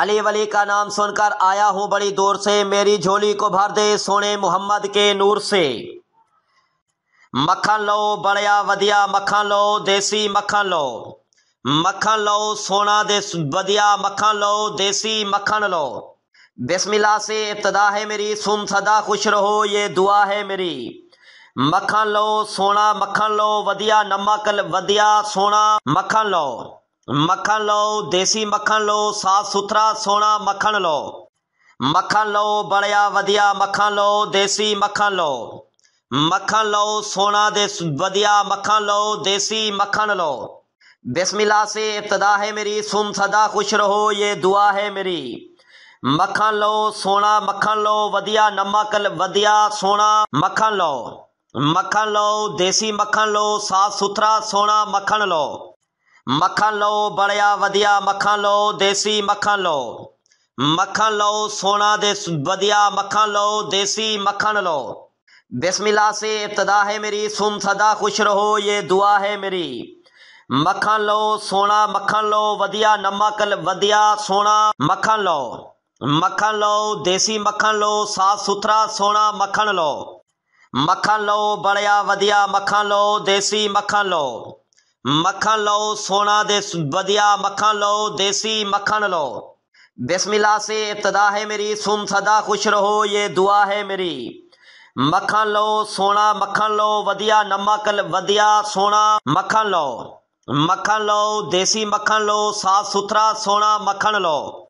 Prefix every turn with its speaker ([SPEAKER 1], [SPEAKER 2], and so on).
[SPEAKER 1] अली वली का नाम सुनकर आया हूँ बड़ी दूर से मेरी झोली को भर दे सोने मोहम्मद के नूर से मक्खन लो बड़िया वधिया मक्खन लो देसी मक्खन लो मक्खन लो सोना दे वधिया मक्खन लो देसी मक्खन लो बिस्मिल्लाह से इब्तदा है मेरी सुम सदा खुश रहो ये दुआ है मेरी मक्खन लो सोना मक्खन लो वधिया नमक वधिया सोना मक्खन लो मक्खन लो देसी मक्खन लो साफ सुथरा सोना मक्खन लो मक्खन लो बड़िया वधिया मक्खन लो देसी मक्खन लो मक्खन लो सोना दे वधिया मक्खन लो देसी मक्खन लो बिस्मिल्लाह से इब्तदा है मेरी सुम सदा खुश रहो ये दुआ है मेरी मक्खन लो सोना मक्खन लो वधिया नमक वधिया सोना मक्खन लो मक्खन लो देसी मक्खन लो साफ सुथरा सोना मक्खन लो मखन लो ਬੜਿਆ ਵਧੀਆ ਮੱਖਣ लो देसी ਮੱਖਣ लो ਮੱਖਣ लो सोना ਦੇ ਵਧੀਆ ਮੱਖਣ ਲਓ ਦੇਸੀ ਮੱਖਣ ਲਓ बिस्मिल्लाह से इब्तदा है मेरी सुम सदा खुश रहो ये दुआ है मेरी मक्खन लो सोना मक्खन लो वदिया नमक वदिया सोना मक्खन लो मखन लो देसी मखन लो साफ सुथरा सोना मक्खन लो मखन लो बड़िया वदिया मक्खन लो देसी मक्खन लो मखन लो सोना दे वधिया मक्खन लो देसी मखन लो बिस्मिल्लाह से इब्तदा है मेरी सुम सदा खुश रहो ये दुआ है मेरी मखन लो सोना मखन लो वधिया नमक वधिया सोना मक्खन लो मखन लो देसी मक्खन लो साफ सुथरा सोना मखन लो